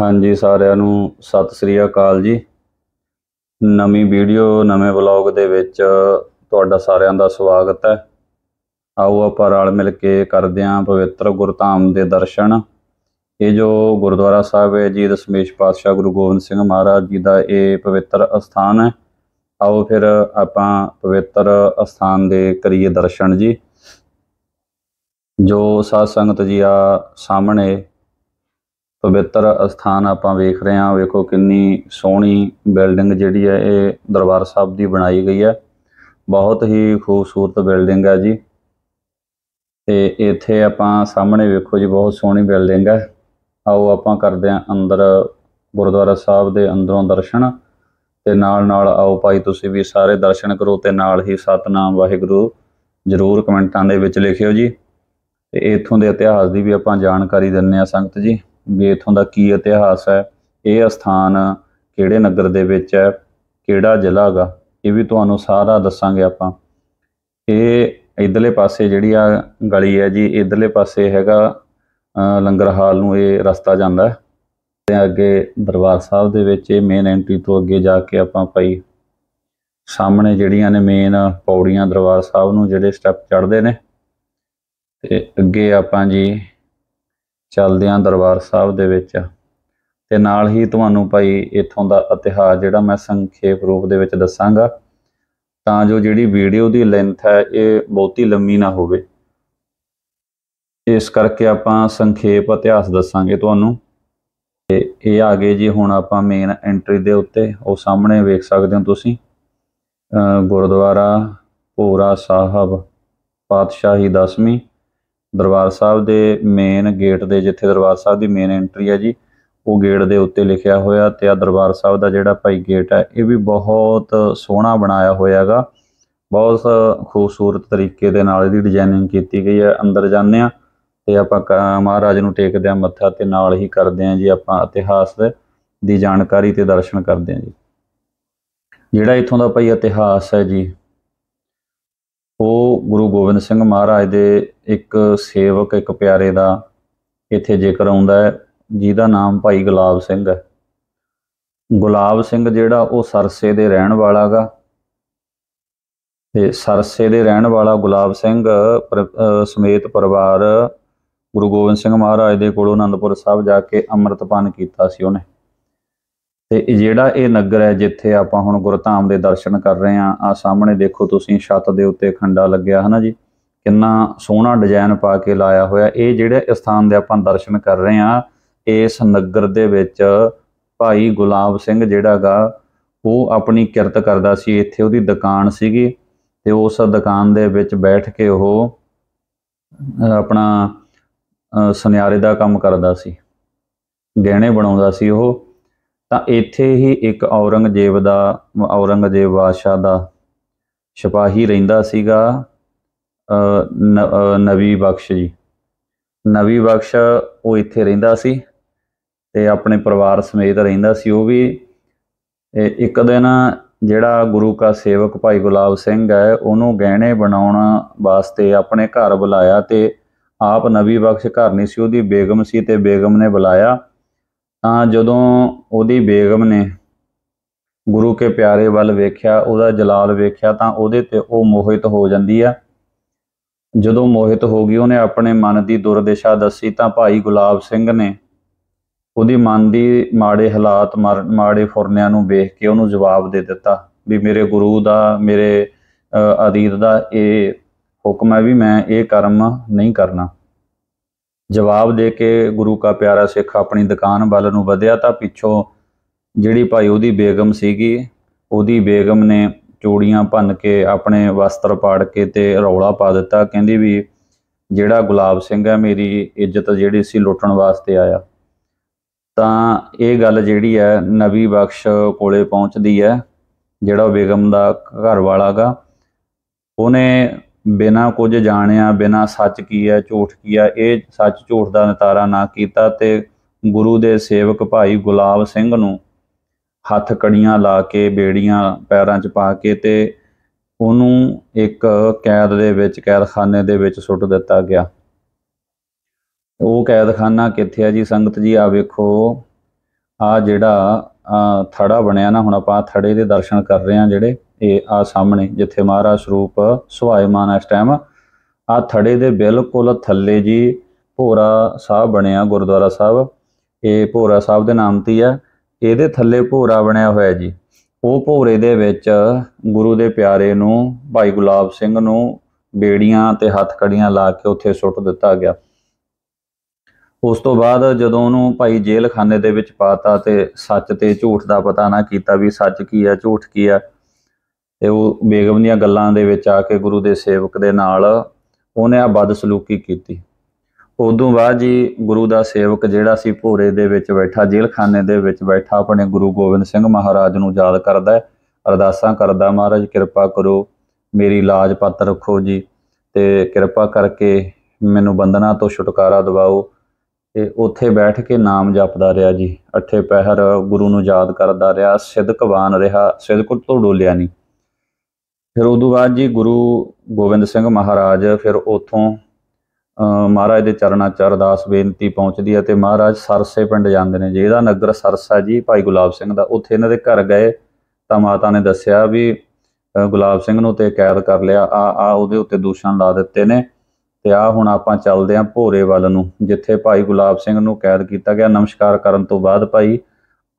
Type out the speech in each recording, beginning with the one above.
ਹਾਂਜੀ ਸਾਰਿਆਂ ਨੂੰ ਸਤਿ ਸ੍ਰੀ ਅਕਾਲ ਜੀ ਨਵੀਂ ਵੀਡੀਓ ਨਵੇਂ ਵਲੌਗ ਦੇ ਵਿੱਚ ਤੁਹਾਡਾ ਸਾਰਿਆਂ ਦਾ ਸਵਾਗਤ ਹੈ ਆਓ ਆਪਾਂ ਰਲ ਮਿਲ ਕੇ ਕਰਦੇ ਹਾਂ ਪਵਿੱਤਰ ਗੁਰਧਾਮ ਦੇ ਦਰਸ਼ਨ ਇਹ ਜੋ ਗੁਰਦੁਆਰਾ ਸਾਹਿਬ ਹੈ ਜੀ ਦਸ਼ਮੇਸ਼ ਪਾਤਸ਼ਾਹ ਗੁਰੂ ਗੋਬਿੰਦ ਸਿੰਘ ਮਹਾਰਾਜ ਜੀ ਦਾ ਇਹ ਪਵਿੱਤਰ ਅਸਥਾਨ ਹੈ ਆਓ ਫਿਰ ਆਪਾਂ ਪਵਿੱਤਰ ਅਸਥਾਨ ਦੇ ਕਰੀਏ ਦਰਸ਼ਨ ਜੀ ਜੋ ਸਾਧ ਸੰਗਤ ਜੀ ਆ ਸਾਹਮਣੇ ਪਵਿੱਤਰ ਸਥਾਨ ਆਪਾਂ ਵੇਖ ਰਹੇ ਹਾਂ ਵੇਖੋ ਕਿੰਨੀ ਸੋਹਣੀ ਬਿਲਡਿੰਗ ਜਿਹੜੀ ਹੈ ਇਹ ਦਰਬਾਰ ਸਾਹਿਬ ਦੀ ਬਣਾਈ ਗਈ ਹੈ ਬਹੁਤ ਹੀ ਖੂਬਸੂਰਤ ਬਿਲਡਿੰਗ ਹੈ ਜੀ ਤੇ ਇੱਥੇ ਆਪਾਂ ਸਾਹਮਣੇ ਵੇਖੋ ਜੀ ਬਹੁਤ ਸੋਹਣੀ ਬਿਲਡਿੰਗ ਹੈ ਆਓ ਆਪਾਂ ਕਰਦੇ ਹਾਂ ਅੰਦਰ ਗੁਰਦੁਆਰਾ ਸਾਹਿਬ ਦੇ ਅੰਦਰੋਂ ਦਰਸ਼ਨ ਤੇ ਨਾਲ ਨਾਲ ਆਓ ਭਾਈ ਤੁਸੀਂ ਵੀ ਸਾਰੇ ਦਰਸ਼ਨ ਕਰੋ ਤੇ ਨਾਲ ਹੀ ਸਤਨਾਮ ਵਾਹਿਗੁਰੂ ਜ਼ਰੂਰ ਕਮੈਂਟਾਂ ਦੇ ਵਿੱਚ ਲਿਖਿਓ ਜੀ ਤੇ ਇਥੋਂ ਦੇ ਇਤਿਹਾਸ ਦੀ ਵੀ ਆਪਾਂ ਜਾਣਕਾਰੀ ਦਿੰਨੇ ਆ ਸੰਗਤ ਜੀ ਵੀ ਇਥੋਂ ਦਾ ਕੀ ਇਤਿਹਾਸ ਹੈ ਇਹ ਸਥਾਨ ਕਿਹੜੇ ਨਗਰ ਦੇ ਵਿੱਚ ਹੈ ਕਿਹੜਾ ਜ਼ਿਲ੍ਹਾ ਹੈਗਾ ਇਹ ਵੀ ਤੁਹਾਨੂੰ ਸਾਰਾ ਦੱਸਾਂਗੇ ਆਪਾਂ ਇਹ ਇਧਰਲੇ ਪਾਸੇ ਜਿਹੜੀ ਆ ਗਲੀ ਹੈ ਜੀ ਇਧਰਲੇ ਪਾਸੇ ਹੈਗਾ ਲੰਗਰ ਹਾਲ ਨੂੰ ਇਹ ਰਸਤਾ ਜਾਂਦਾ ਹੈ ਤੇ ਅੱਗੇ ਦਰਬਾਰ ਸਾਹਿਬ ਦੇ ਵਿੱਚ ਇਹ ਮੇਨ ਐਂਟਰੀ ਤੋਂ ਅੱਗੇ ਜਾ ਕੇ ਆਪਾਂ ਪਈ ਸਾਹਮਣੇ ਜਿਹੜੀਆਂ ਨੇ ਮੇਨ ਪੌੜੀਆਂ ਦਰਬਾਰ ਸਾਹਿਬ ਨੂੰ ਜਿਹੜੇ ਸਟੈਪ ਚੜਦੇ ਨੇ ਤੇ ਅੱਗੇ ਆਪਾਂ ਜੀ ਚੱਲਦਿਆਂ ਦਰਬਾਰ ਸਾਹਿਬ ਦੇ ਵਿੱਚ ਤੇ ਨਾਲ ਹੀ ਤੁਹਾਨੂੰ ਭਾਈ ਇਥੋਂ ਦਾ ਇਤਿਹਾਸ ਜਿਹੜਾ ਮੈਂ ਸੰਖੇਪ ਰੂਪ ਦੇ ਵਿੱਚ ਦੱਸਾਂਗਾ ਤਾਂ ਜੋ ਜਿਹੜੀ ਵੀਡੀਓ ਦੀ ਲੈਂਥ ਹੈ ਇਹ ਬਹੁਤੀ ਲੰਮੀ ਨਾ ਹੋਵੇ ਇਸ ਕਰਕੇ ਆਪਾਂ ਸੰਖੇਪ ਇਤਿਹਾਸ ਦੱਸਾਂਗੇ ਤੁਹਾਨੂੰ ਤੇ ਇਹ ਆ ਗਏ ਜੀ ਹੁਣ ਆਪਾਂ ਮੇਨ ਐਂਟਰੀ ਦੇ ਉੱਤੇ ਉਹ ਸਾਹਮਣੇ ਵੇਖ ਸਕਦੇ ਹੋ ਤੁਸੀਂ ਗੁਰਦੁਆਰਾ ਪੂਰਾ ਸਾਹਿਬ ਪਾਤਸ਼ਾਹੀ ਦਸਵੀਂ ਦਰਬਾਰ ਸਾਹਿਬ ਦੇ ਮੇਨ ਗੇਟ ਦੇ ਜਿੱਥੇ ਦਰਬਾਰ ਸਾਹਿਬ ਦੀ ਮੇਨ ਐਂਟਰੀ ਹੈ ਜੀ ਉਹ ਗੇਟ ਦੇ ਉੱਤੇ ਲਿਖਿਆ ਹੋਇਆ ਤੇ ਆ ਦਰਬਾਰ ਸਾਹਿਬ ਦਾ ਜਿਹੜਾ ਭਾਈ ਗੇਟ ਹੈ ਇਹ ਵੀ ਬਹੁਤ ਸੋਹਣਾ ਬਣਾਇਆ ਹੋਇਆਗਾ ਬਹੁਤ ਖੂਬਸੂਰਤ ਤਰੀਕੇ ਦੇ ਨਾਲ ਇਹਦੀ ਡਿਜ਼ਾਈਨਿੰਗ ਕੀਤੀ ਗਈ ਹੈ ਅੰਦਰ ਜਾਂਦੇ ਆ ਤੇ ਆਪਾਂ ਮਹਾਰਾਜ ਨੂੰ ਟੇਕਦੇ ਆ ਮੱਥਾ ਤੇ ਨਾਲ ਹੀ ਕਰਦੇ ਆ ਜੀ ਆਪਾਂ ਇਤਿਹਾਸ ਦੀ ਜਾਣਕਾਰੀ ਤੇ ਦਰਸ਼ਨ ਕਰਦੇ ਆ ਜੀ ਜਿਹੜਾ ਇਥੋਂ ਦਾ ਭਾਈ ਇਤਿਹਾਸ ਹੈ ਜੀ ਉਹ ਗੁਰੂ ਗੋਬਿੰਦ ਸਿੰਘ ਮਹਾਰਾਜ ਦੇ ਇੱਕ ਸੇਵਕ ਇੱਕ ਪਿਆਰੇ ਦਾ ਇੱਥੇ ਜ਼ਿਕਰ ਆਉਂਦਾ ਹੈ ਜਿਹਦਾ ਨਾਮ ਭਾਈ ਗੁਲਾਬ ਸਿੰਘ ਹੈ ਗੁਲਾਬ ਸਿੰਘ ਜਿਹੜਾ ਉਹ ਸਰਸੇ ਦੇ ਰਹਿਣ ਵਾਲਾਗਾ ਤੇ ਸਰਸੇ ਦੇ ਰਹਿਣ ਵਾਲਾ ਗੁਲਾਬ ਸਿੰਘ ਸਮੇਤ ਪਰਿਵਾਰ ਗੁਰੂ ਗੋਬਿੰਦ ਸਿੰਘ ਮਹਾਰਾਜ ਦੇ ਕੋਲੋਂ ਆਨੰਦਪੁਰ ਸਾਹਿਬ ਜਾ ਕੇ ਅੰਮ੍ਰਿਤਪਾਨ ਕੀਤਾ ਸੀ ਉਹਨੇ ਤੇ ਜਿਹੜਾ ਇਹ ਨਗਰ ਹੈ ਜਿੱਥੇ ਆਪਾਂ ਹੁਣ ਗੁਰਧਾਮ ਦੇ ਦਰਸ਼ਨ ਕਰ ਰਹੇ ਆ ਆ ਸਾਹਮਣੇ ਦੇਖੋ ਤੁਸੀਂ ਛੱਤ ਦੇ ਉੱਤੇ ਖੰਡਾ ਲੱਗਿਆ ਹਨਾ ਜੀ ਕਿੰਨਾ ਸੋਹਣਾ ਡਿਜ਼ਾਈਨ ਪਾ ਕੇ ਲਾਇਆ ਹੋਇਆ ਇਹ ਜਿਹੜੇ ਸਥਾਨ ਦੇ ਆਪਾਂ ਦਰਸ਼ਨ ਕਰ ਰਹੇ ਆ ਇਸ ਨਗਰ ਦੇ ਵਿੱਚ ਭਾਈ ਗੁਲਾਬ ਸਿੰਘ ਜਿਹੜਾਗਾ ਉਹ ਆਪਣੀ ਕਿਰਤ ਕਰਦਾ ਸੀ ਇੱਥੇ ਉਹਦੀ ਦੁਕਾਨ ਸੀਗੀ ਤੇ ਉਸ ਦੁਕਾਨ ਦੇ ਵਿੱਚ ਬੈਠ ਕੇ ਉਹ ਆਪਣਾ ਸੁਨਿਆਰੇ ਦਾ ਕੰਮ ਕਰਦਾ ਸੀ ਗਹਿਣੇ ਬਣਾਉਂਦਾ ਸੀ ਉਹ ਤਾਂ ਇੱਥੇ ਹੀ ਇੱਕ ਔਰੰਗਜ਼ੇਬ ਦਾ ਔਰੰਗਜ਼ੇਬ ਬਾਦਸ਼ਾਹ ਦਾ ਸਿਪਾਹੀ ਰਹਿੰਦਾ ਸੀਗਾ ਨਵੀ ਬਖਸ਼ ਜੀ ਨਵੀ ਬਖਸ਼ ਉਹ ਇੱਥੇ ਰਹਿੰਦਾ ਸੀ ਤੇ ਆਪਣੇ ਪਰਿਵਾਰ ਸਮੇਤ ਰਹਿੰਦਾ ਸੀ ਉਹ ਵੀ ਇੱਕ ਦਿਨ ਜਿਹੜਾ ਗੁਰੂ ਕਾ ਸੇਵਕ ਭਾਈ ਗੁਲਾਬ ਸਿੰਘ ਹੈ ਉਹਨੂੰ ਗਹਿਣੇ ਬਣਾਉਣ ਵਾਸਤੇ ਆਪਣੇ ਘਰ ਬੁਲਾਇਆ ਤੇ ਆਪ ਨਵੀ ਬਖਸ਼ ਘਰ ਨਹੀਂ ਸੀ ਉਹਦੀ ਬੇਗਮ ਸੀ ਤੇ ਬੇਗਮ ਨੇ ਬੁਲਾਇਆ ਤਾਂ ਜਦੋਂ ਉਹਦੀ ਬੇਗਮ ਨੇ ਗੁਰੂ ਕੇ ਪਿਆਰੇ ਵੱਲ ਵੇਖਿਆ ਉਹਦਾ ਜਲਾਲ ਵੇਖਿਆ ਤਾਂ ਉਹਦੇ ਤੇ ਉਹ ਮੋਹਿਤ ਹੋ ਜਾਂਦੀ ਆ ਜਦੋਂ ਮੋਹਿਤ ਹੋ ਗਈ ਉਹਨੇ ਆਪਣੇ ਮਨ ਦੀ ਦੁਰਦਸ਼ਾ ਦੱਸੀ ਤਾਂ ਭਾਈ ਗੁਲਾਬ ਸਿੰਘ ਨੇ ਉਹਦੀ ਮਨ ਦੀ ਮਾੜੇ ਹਾਲਾਤ ਮਾੜੇ ਫੁਰਨਿਆਂ ਨੂੰ ਵੇਖ ਕੇ ਉਹਨੂੰ ਜਵਾਬ ਦੇ ਦਿੱਤਾ ਵੀ ਮੇਰੇ ਗੁਰੂ ਦਾ ਮੇਰੇ ਅਦੀਤ ਦਾ ਇਹ ਹੁਕਮ ਹੈ ਵੀ ਮੈਂ ਇਹ ਕਰਮ ਨਹੀਂ ਕਰਨਾ ਜਵਾਬ ਦੇ ਕੇ ਗੁਰੂ ਕਾ ਪਿਆਰਾ ਸਿੱਖ ਆਪਣੀ ਦੁਕਾਨ ਵੱਲ ਨੂੰ ਵਧਿਆ ਤਾਂ ਪਿੱਛੋਂ ਜਿਹੜੀ ਭਾਈ ਉਹਦੀ ਬੇਗਮ ਸੀਗੀ ਉਹਦੀ ਬੇਗਮ ਨੇ ਚੂੜੀਆਂ ਭੰਨ ਕੇ ਆਪਣੇ ਵਸਤਰ ਪਾੜ ਕੇ ਤੇ ਰੌਲਾ ਪਾ ਦਿੱਤਾ ਕਹਿੰਦੀ ਵੀ ਜਿਹੜਾ ਗੁਲਾਬ ਸਿੰਘ ਹੈ ਮੇਰੀ ਇੱਜ਼ਤ ਜਿਹੜੀ ਸੀ ਲੁੱਟਣ ਵਾਸਤੇ ਆਇਆ ਤਾਂ ਇਹ ਗੱਲ ਜਿਹੜੀ ਹੈ ਨਬੀ ਬਖਸ਼ ਕੋਲੇ ਪਹੁੰਚਦੀ ਹੈ ਜਿਹੜਾ ਬੇਗਮ ਦਾ ਘਰ ਵਾਲਾਗਾ ਉਹਨੇ ਬਿਨਾ ਕੁਝ ਜਾਣਿਆ ਬਿਨਾ ਸੱਚ ਕੀ ਹੈ ਝੂਠ ਕੀ ਹੈ ਇਹ ਸੱਚ ਝੂਠ ਦਾ ਨਤਾਰਾ ਨਾ ਕੀਤਾ ਤੇ ਗੁਰੂ ਦੇ ਸੇਵਕ ਭਾਈ ਗੁਲਾਬ ਸਿੰਘ ਨੂੰ ਹੱਥ ਕੜੀਆਂ ਲਾ ਕੇ ਬੇੜੀਆਂ ਪੈਰਾਂ 'ਚ ਪਾ ਕੇ ਤੇ ਉਹਨੂੰ ਇੱਕ ਕੈਦ ਦੇ ਵਿੱਚ ਕੈਦਖਾਨੇ ਦੇ ਵਿੱਚ ਸੁੱਟ ਦਿੱਤਾ ਗਿਆ ਉਹ ਕੈਦਖਾਨਾ ਕਿੱਥੇ ਆ ਜੀ ਸੰਗਤ ਜੀ ਆ ਵੇਖੋ ਆ ਜਿਹੜਾ ਥੜਾ ਬਣਿਆ ਨਾ ਹੁਣ ਆਪਾਂ ਥੜੇ ਦੇ ਦਰਸ਼ਨ ਕਰ ਰਹੇ ਆ ਜਿਹੜੇ ਇਹ ਆ ਸਾਹਮਣੇ ਜਿੱਥੇ ਮਹਾਰਾਜ ਸਰੂਪ ਸੁਹਾਇਮਾਨ ਇਸ ਟਾਈਮ ਆ ਥੜੇ ਦੇ ਬਿਲਕੁਲ ਥੱਲੇ ਜੀ ਭੋਰਾ ਸਾਹਿਬ ਬਣਿਆ ਗੁਰਦੁਆਰਾ ਸਾਹਿਬ ਇਹ ਭੋਰਾ ਸਾਹਿਬ ਦੇ ਨਾਮ ਤੇ ਆ ਇਹਦੇ ਥੱਲੇ ਭੋਰਾ ਬਣਿਆ ਹੋਇਆ ਜੀ ਉਹ ਭੋਰੇ ਦੇ ਵਿੱਚ ਗੁਰੂ ਦੇ ਪਿਆਰੇ ਨੂੰ ਭਾਈ ਗੁਲਾਬ ਸਿੰਘ ਨੂੰ ਬੇੜੀਆਂ ਤੇ ਹੱਥਕੜੀਆਂ ਲਾ ਕੇ ਉੱਥੇ ਸੁੱਟ ਦਿੱਤਾ ਗਿਆ ਉਸ ਤੋਂ ਬਾਅਦ ਜਦੋਂ ਉਹਨੂੰ ਭਾਈ ਜੇਲ੍ਹਖਾਨੇ ਖਾਨੇ ਦੇ ਵਿੱਚ ਪਾਤਾ ਤੇ ਸੱਚ ਤੇ ਝੂਠ ਦਾ ਪਤਾ ਨਾ ਕੀਤਾ ਵੀ ਸੱਚ ਕੀ ਆ ਝੂਠ ਕੀ ਆ ਤੇ ਉਹ ਬੇਗਮ ਦੀਆਂ ਗੱਲਾਂ ਦੇ ਵਿੱਚ ਆ ਕੇ ਗੁਰੂ ਦੇ ਸੇਵਕ ਦੇ ਨਾਲ ਉਹਨੇ ਆ ਬਦਸਲੂਕੀ ਕੀਤੀ ਉਦੋਂ ਬਾਅਦ ਜੀ ਗੁਰੂ ਦਾ ਸੇਵਕ ਜਿਹੜਾ ਸੀ ਭੋਰੇ ਦੇ ਵਿੱਚ ਬੈਠਾ ਜੇਲਖਾਨੇ ਦੇ ਵਿੱਚ ਬੈਠਾ ਆਪਣੇ ਗੁਰੂ ਗੋਬਿੰਦ ਸਿੰਘ ਮਹਾਰਾਜ ਨੂੰ ਯਾਦ ਕਰਦਾ ਅਰਦਾਸਾਂ ਕਰਦਾ ਮਹਾਰਾਜ ਕਿਰਪਾ ਕਰੋ ਮੇਰੀ ਲਾਜ ਪੱਤ ਰੱਖੋ ਜੀ ਤੇ ਕਿਰਪਾ ਕਰਕੇ ਮੈਨੂੰ ਬੰਦਨਾ ਤੋਂ ਛੁਟਕਾਰਾ ਦਿਵਾਓ ਤੇ ਉੱਥੇ ਬੈਠ ਕੇ ਨਾਮ ਜਪਦਾ ਰਿਹਾ ਜੀ ਅੱਠੇ ਪਹਿਰ ਗੁਰੂ ਨੂੰ ਯਾਦ ਕਰਦਾ ਰਿਹਾ ਸਿਦਕਵਾਨ ਰਿਹਾ ਸਿਦਕ ਤੋਂ ਡੋਲਿਆ ਨਹੀਂ ਫਿਰ ਉਦੋਂ ਬਾਅਦ ਜੀ ਗੁਰੂ ਗੋਬਿੰਦ ਸਿੰਘ ਮਹਾਰਾਜ ਫਿਰ ਉਥੋਂ ਮਹਾਰਾਜ ਦੇ ਚਰਨਾਂ 'ਚ ਅਰਦਾਸ ਬੇਨਤੀ ਪਹੁੰਚਦੀ ਹੈ ਤੇ ਮਹਾਰਾਜ ਸਰਸੇ ਪਿੰਡ ਜਾਂਦੇ ਨੇ ਜੀ ਇਹਦਾ ਨਗਰ ਸਰਸਾ ਜੀ ਭਾਈ ਗੁਲਾਬ ਸਿੰਘ ਦਾ ਉੱਥੇ ਇਹਨਾਂ ਦੇ ਘਰ ਗਏ ਤਾਂ ਮਾਤਾ ਨੇ ਦੱਸਿਆ ਵੀ ਗੁਲਾਬ ਸਿੰਘ ਨੂੰ ਤੇ ਕੈਦ ਕਰ ਲਿਆ ਆ ਆ ਉਹਦੇ ਉੱਤੇ ਦੂਸ਼ਣ ਲਾ ਦਿੱਤੇ ਨੇ ਤੇ ਆ ਹੁਣ ਆਪਾਂ ਚੱਲਦੇ ਆਂ ਭੋਰੇ ਵੱਲ ਨੂੰ ਜਿੱਥੇ ਭਾਈ ਗੁਲਾਬ ਸਿੰਘ ਨੂੰ ਕੈਦ ਕੀਤਾ ਗਿਆ ਨਮਸਕਾਰ ਕਰਨ ਤੋਂ ਬਾਅਦ ਭਾਈ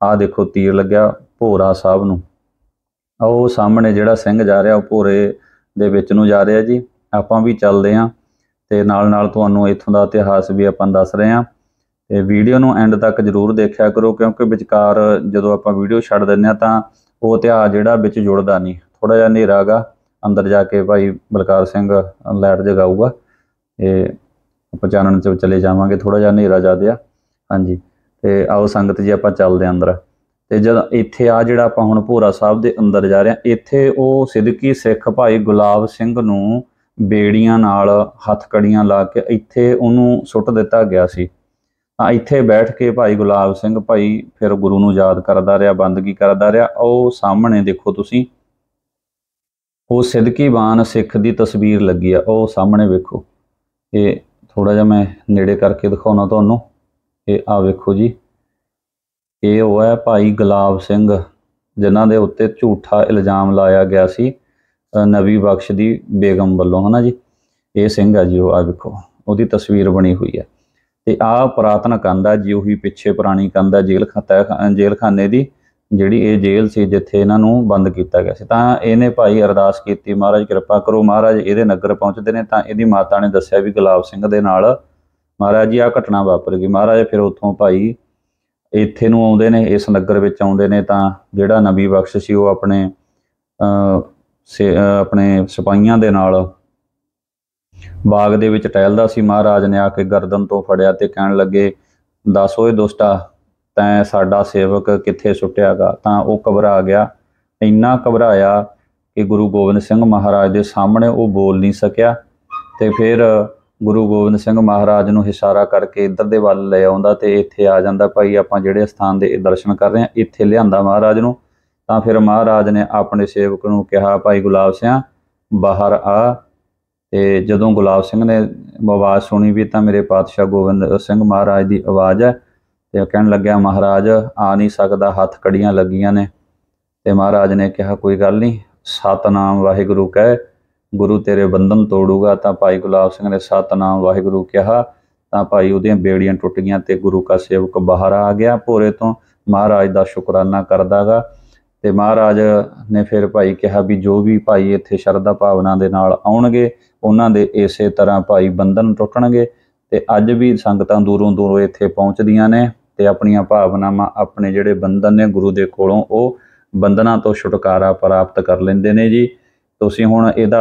ਆ ਦੇਖੋ ਤੀਰ ਲੱਗਿਆ ਭੋਰਾ ਸਾਹਿਬ ਨੂੰ ਉਹ ਸਾਹਮਣੇ ਜਿਹੜਾ ਸਿੰਘ ਜਾ ਰਿਹਾ ਉਹ ਭੋਰੇ ਦੇ ਵਿੱਚ ਨੂੰ ਜਾ ਰਿਹਾ ਜੀ ਆਪਾਂ ਵੀ ਚੱਲਦੇ ਆਂ ਤੇ ਨਾਲ ਨਾਲ ਤੁਹਾਨੂੰ ਇੱਥੋਂ ਦਾ ਇਤਿਹਾਸ ਵੀ ਆਪਾਂ ਦੱਸ ਰਹੇ ਆਂ ਤੇ ਵੀਡੀਓ ਨੂੰ ਐਂਡ ਤੱਕ ਜ਼ਰੂਰ ਦੇਖਿਆ ਕਰੋ ਕਿਉਂਕਿ ਵਿਚਕਾਰ ਜਦੋਂ ਆਪਾਂ ਵੀਡੀਓ ਛੱਡ ਦਿੰਦੇ ਆ ਤਾਂ ਉਹ ਇਤਿਹਾਸ ਜਿਹੜਾ ਵਿੱਚ ਜੁੜਦਾ ਨਹੀਂ ਥੋੜਾ ਜਿਹਾ ਨੇਰਾਗਾ ਅੰਦਰ ਜਾ ਕੇ ਭਾਈ ਬਲਕਾਰ ਸਿੰਘ ਲੈਟ ਜਗਾਊਗਾ ਤੇ ਆਪਾਂ ਚਾਨਣ ਚ ਚਲੇ ਜਾਵਾਂਗੇ ਥੋੜਾ ਜਿਹਾ ਨੇਰਾ ਜਾਦਿਆ ਆ ਹਾਂਜੀ ਤੇ ਆਓ ਸੰਗਤ ਜੀ ਆਪਾਂ ਚੱਲਦੇ ਆਂ ਅੰਦਰ ਤੇ ਜਦ ਇੱਥੇ ਆ ਜਿਹੜਾ ਆਪਾਂ ਹੁਣ ਭੋਰਾ ਸਾਹਿਬ ਦੇ ਅੰਦਰ ਜਾ ਰਹੇ ਆ ਇੱਥੇ ਉਹ ਸਿੱਧਕੀ ਸਿੱਖ ਭਾਈ ਗੁਲਾਬ ਸਿੰਘ ਨੂੰ ਬੇੜੀਆਂ ਨਾਲ ਹੱਥਕੜੀਆਂ ਲਾ ਕੇ ਇੱਥੇ ਉਹਨੂੰ ਸੁੱਟ ਦਿੱਤਾ ਗਿਆ ਸੀ ਤਾਂ ਇੱਥੇ ਬੈਠ ਕੇ ਭਾਈ ਗੁਲਾਬ ਸਿੰਘ ਭਾਈ ਫਿਰ ਗੁਰੂ ਨੂੰ ਯਾਦ ਕਰਦਾ ਰਿਹਾ ਬੰਦਗੀ ਕਰਦਾ ਰਿਹਾ ਉਹ ਸਾਹਮਣੇ ਦੇਖੋ ਤੁਸੀਂ ਉਹ ਬਾਨ ਸਿੱਖ ਦੀ ਤਸਵੀਰ ਲੱਗੀ ਆ ਉਹ ਸਾਹਮਣੇ ਵੇਖੋ ਇਹ ਥੋੜਾ ਜਿਹਾ ਮੈਂ ਨੇੜੇ ਕਰਕੇ ਦਿਖਾਉਣਾ ਤੁਹਾਨੂੰ ਇਹ ਆ ਵੇਖੋ ਜੀ ਇਹ ਉਹ ਹੈ ਭਾਈ ਗੁਲਾਬ ਸਿੰਘ ਜਿਨ੍ਹਾਂ ਦੇ ਉੱਤੇ ਝੂਠਾ ਇਲਜ਼ਾਮ ਲਾਇਆ ਗਿਆ ਸੀ ਨਵੀ ਬਖਸ਼ ਦੀ ਬੇਗਮ ਵੱਲੋਂ ਹਨਾ ਜੀ ਇਹ ਸਿੰਘ ਆ ਜੀ ਉਹ ਆ ਵੇਖੋ ਉਹਦੀ ਤਸਵੀਰ ਬਣੀ ਹੋਈ ਹੈ ਤੇ ਆ ਪ੍ਰਾਰਥਨਾ ਕੰਦਾ ਜੀ ਉਹੀ ਪਿੱਛੇ ਪੁਰਾਣੀ ਕੰਦਾ ਜੇਲ੍ਹ ਖਾਤਾ ਖਾਨੇ ਦੀ ਜਿਹੜੀ ਇਹ ਜੇਲ੍ਹ ਸੀ ਜਿੱਥੇ ਇਹਨਾਂ ਨੂੰ ਬੰਦ ਕੀਤਾ ਗਿਆ ਸੀ ਤਾਂ ਇਹਨੇ ਭਾਈ ਅਰਦਾਸ ਕੀਤੀ ਮਹਾਰਾਜ ਕਿਰਪਾ ਕਰੋ ਮਹਾਰਾਜ ਇਹਦੇ ਨਗਰ ਪਹੁੰਚਦੇ ਨੇ ਤਾਂ ਇਹਦੀ ਮਾਤਾ ਨੇ ਦੱਸਿਆ ਵੀ ਗੁਲਾਬ ਸਿੰਘ ਦੇ ਨਾਲ ਮਹਾਰਾਜ ਜੀ ਆ ਘਟਨਾ ਵਾਪਰ ਗਈ ਮਹਾਰਾਜ ਫਿਰ ਉੱਥੋਂ ਭਾਈ ਇੱਥੇ ਨੂੰ ਆਉਂਦੇ ਨੇ ਇਸ ਨਗਰ ਵਿੱਚ ਆਉਂਦੇ ਨੇ ਤਾਂ ਜਿਹੜਾ ਨਬੀ ਬਖਸ਼ ਸੀ ਉਹ ਆਪਣੇ ਆਪਣੇ ਸਿਪਾਹੀਆਂ ਦੇ ਨਾਲ ਬਾਗ ਦੇ ਵਿੱਚ ਟਹਿਲਦਾ ਸੀ ਮਹਾਰਾਜ ਨੇ ਆ ਕੇ ਗਰਦਨ ਤੋਂ ਫੜਿਆ ਤੇ ਕਹਿਣ ਲੱਗੇ ਦੱਸ ਓਏ ਦੋਸਤਾ ਤੈਂ ਸਾਡਾ ਸੇਵਕ ਕਿੱਥੇ ਸੁੱਟਿਆਗਾ ਤਾਂ ਉਹ ਘਬਰਾ ਗਿਆ ਇੰਨਾ ਘਬਰਾਇਆ ਕਿ ਗੁਰੂ ਗੋਬਿੰਦ ਸਿੰਘ ਮਹਾਰਾਜ ਦੇ ਸਾਹਮਣੇ ਉਹ ਬੋਲ ਨਹੀਂ ਸਕਿਆ ਤੇ ਫਿਰ ਗੁਰੂ ਗੋਬਿੰਦ ਸਿੰਘ ਮਹਾਰਾਜ ਨੂੰ ਇਸ਼ਾਰਾ ਕਰਕੇ ਇੱਧਰ ਦੇ ਵੱਲ ਲੈ ਆਉਂਦਾ ਤੇ ਇੱਥੇ ਆ ਜਾਂਦਾ ਭਾਈ ਆਪਾਂ ਜਿਹੜੇ ਸਥਾਨ ਦੇ ਦਰਸ਼ਨ ਕਰ ਰਹੇ ਆ ਇੱਥੇ ਲਿਆਂਦਾ ਮਹਾਰਾਜ ਨੂੰ ਤਾਂ ਫਿਰ ਮਹਾਰਾਜ ਨੇ ਆਪਣੇ ਸੇਵਕ ਨੂੰ ਕਿਹਾ ਭਾਈ ਗੁਲਾਬ ਸਿੰਘ ਬਾਹਰ ਆ ਤੇ ਜਦੋਂ ਗੁਲਾਬ ਸਿੰਘ ਨੇ ਆਵਾਜ਼ ਸੁਣੀ ਵੀ ਤਾਂ ਮੇਰੇ ਪਾਤਸ਼ਾਹ ਗੋਬਿੰਦ ਸਿੰਘ ਮਹਾਰਾਜ ਦੀ ਆਵਾਜ਼ ਹੈ ਤੇ ਕਹਿਣ ਲੱਗਿਆ ਮਹਾਰਾਜ ਆ ਨਹੀਂ ਸਕਦਾ ਹੱਥ ਕੜੀਆਂ ਲੱਗੀਆਂ ਨੇ ਤੇ ਮਹਾਰਾਜ ਨੇ ਕਿਹਾ ਕੋਈ ਗੱਲ ਨਹੀਂ ਸਤਨਾਮ ਵਾਹਿਗੁਰੂ ਕਹੇ ਗੁਰੂ ਤੇਰੇ ਬੰਧਨ ਤੋੜੂਗਾ ਤਾਂ ਭਾਈ ਗੁਲਾਬ ਸਿੰਘ ਨੇ ਸਤਨਾਮ ਵਾਹਿਗੁਰੂ ਕਿਹਾ ਤਾਂ ਭਾਈ ਉਹਦੀਆਂ ਬੇੜੀਆਂ ਟੁੱਟ ਗਈਆਂ ਤੇ ਗੁਰੂ ਕਾ ਸੇਵਕ ਬਾਹਰ ਆ ਗਿਆ ਭੋਰੇ ਤੋਂ ਮਹਾਰਾਜ ਦਾ ਸ਼ੁਕਰਾਨਾ ਕਰਦਾਗਾ ਤੇ ਮਹਾਰਾਜ ਨੇ ਫਿਰ ਭਾਈ ਕਿਹਾ ਵੀ ਜੋ ਵੀ ਭਾਈ ਇੱਥੇ ਸ਼ਰਧਾ ਭਾਵਨਾ ਦੇ ਨਾਲ ਆਉਣਗੇ ਉਹਨਾਂ ਦੇ ਇਸੇ ਤਰ੍ਹਾਂ ਭਾਈ ਬੰਧਨ ਟੁੱਟਣਗੇ ਤੇ ਅੱਜ ਵੀ ਸੰਗਤਾਂ ਦੂਰੋਂ ਦੂਰੋਂ ਇੱਥੇ ਪਹੁੰਚਦੀਆਂ ਨੇ ਤੇ ਆਪਣੀਆਂ ਭਾਵਨਾਵਾਂ ਆਪਣੇ ਜਿਹੜੇ ਬੰਧਨ ਨੇ ਗੁਰੂ ਦੇ ਕੋਲੋਂ ਉਹ ਬੰਧਨਾਂ ਤੋਂ ਛੁਟਕਾਰਾ ਪ੍ਰਾਪਤ ਕਰ ਲੈਂਦੇ ਨੇ ਜੀ ਤੁਸੀਂ ਹੁਣ ਇਹਦਾ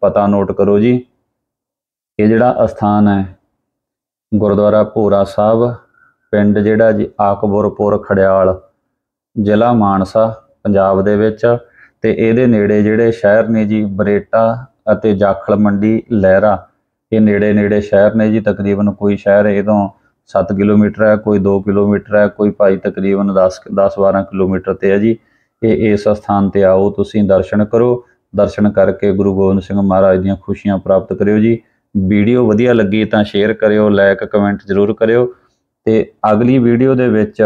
ਪਤਾ ਨੋਟ ਕਰੋ ਜੀ ਇਹ ਜਿਹੜਾ ਸਥਾਨ ਹੈ ਗੁਰਦੁਆਰਾ ਭੋਰਾ ਸਾਹਿਬ ਪਿੰਡ ਜਿਹੜਾ ਜੀ ਆਕਬਰਪੁਰ ਖੜਿਆਲ ਜ਼ਿਲ੍ਹਾ ਮਾਨਸਾ ਪੰਜਾਬ ਦੇ ਵਿੱਚ ਤੇ ਇਹਦੇ ਨੇੜੇ ਜਿਹੜੇ ਸ਼ਹਿਰ ਨੇ ਜੀ ਬਰੇਟਾ ਅਤੇ ਜਾਖਲ ਮੰਡੀ ਲਹਿਰਾ ਇਹ ਨੇੜੇ ਨੇੜੇ ਸ਼ਹਿਰ ਨੇ ਜੀ ਤਕਰੀਬਨ ਕੋਈ ਸ਼ਹਿਰ ਇਹਦੋਂ 7 ਕਿਲੋਮੀਟਰ ਹੈ ਕੋਈ 2 ਕਿਲੋਮੀਟਰ ਹੈ ਕੋਈ ਭਾਈ ਤਕਰੀਬਨ 10 10 12 ਕਿਲੋਮੀਟਰ ਤੇ ਹੈ ਜੀ ਇਹ ਇਸ ਸਥਾਨ ਤੇ ਆਓ ਤੁਸੀਂ ਦਰਸ਼ਨ ਕਰੋ ਦਰਸ਼ਨ ਕਰਕੇ ਗੁਰੂ ਗੋਬਿੰਦ ਸਿੰਘ ਮਹਾਰਾਜ ਦੀਆਂ ਖੁਸ਼ੀਆਂ ਪ੍ਰਾਪਤ ਕਰਿਓ ਜੀ ਵੀਡੀਓ ਵਧੀਆ ਲੱਗੀ ਤਾਂ ਸ਼ੇਅਰ ਕਰਿਓ ਲਾਈਕ ਕਮੈਂਟ ਜ਼ਰੂਰ ਕਰਿਓ ਤੇ ਅਗਲੀ ਵੀਡੀਓ ਦੇ ਵਿੱਚ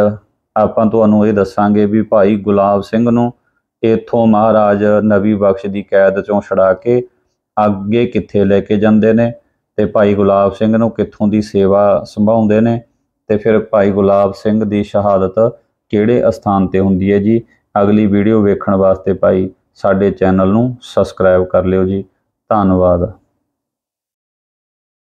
ਆਪਾਂ ਤੁਹਾਨੂੰ ਇਹ ਦੱਸਾਂਗੇ ਵੀ ਭਾਈ ਗੁਲਾਬ ਸਿੰਘ ਨੂੰ ਇਥੋਂ ਮਹਾਰਾਜ ਨਵੀ ਬਖਸ਼ ਦੀ ਕੈਦ ਚੋਂ ਛੜਾ ਕੇ ਅੱਗੇ ਕਿੱਥੇ ਲੈ ਕੇ ਜਾਂਦੇ ਨੇ ਤੇ ਭਾਈ ਗੁਲਾਬ ਸਿੰਘ ਨੂੰ ਕਿੱਥੋਂ ਦੀ ਸੇਵਾ ਸੰਭਾਉਂਦੇ ਨੇ ਤੇ ਫਿਰ ਭਾਈ ਗੁਲਾਬ ਸਿੰਘ ਦੀ ਸ਼ਹਾਦਤ ਕਿਹੜੇ ਅਸਥਾਨ ਤੇ ਹੁੰਦੀ ਹੈ ਜੀ ਅਗਲੀ ਵੀਡੀਓ ਵੇਖਣ ਵਾਸਤੇ ਭਾਈ ਸਾਡੇ ਚੈਨਲ ਨੂੰ ਸਬਸਕ੍ਰਾਈਬ ਕਰ ਲਿਓ ਜੀ ਧੰਨਵਾਦ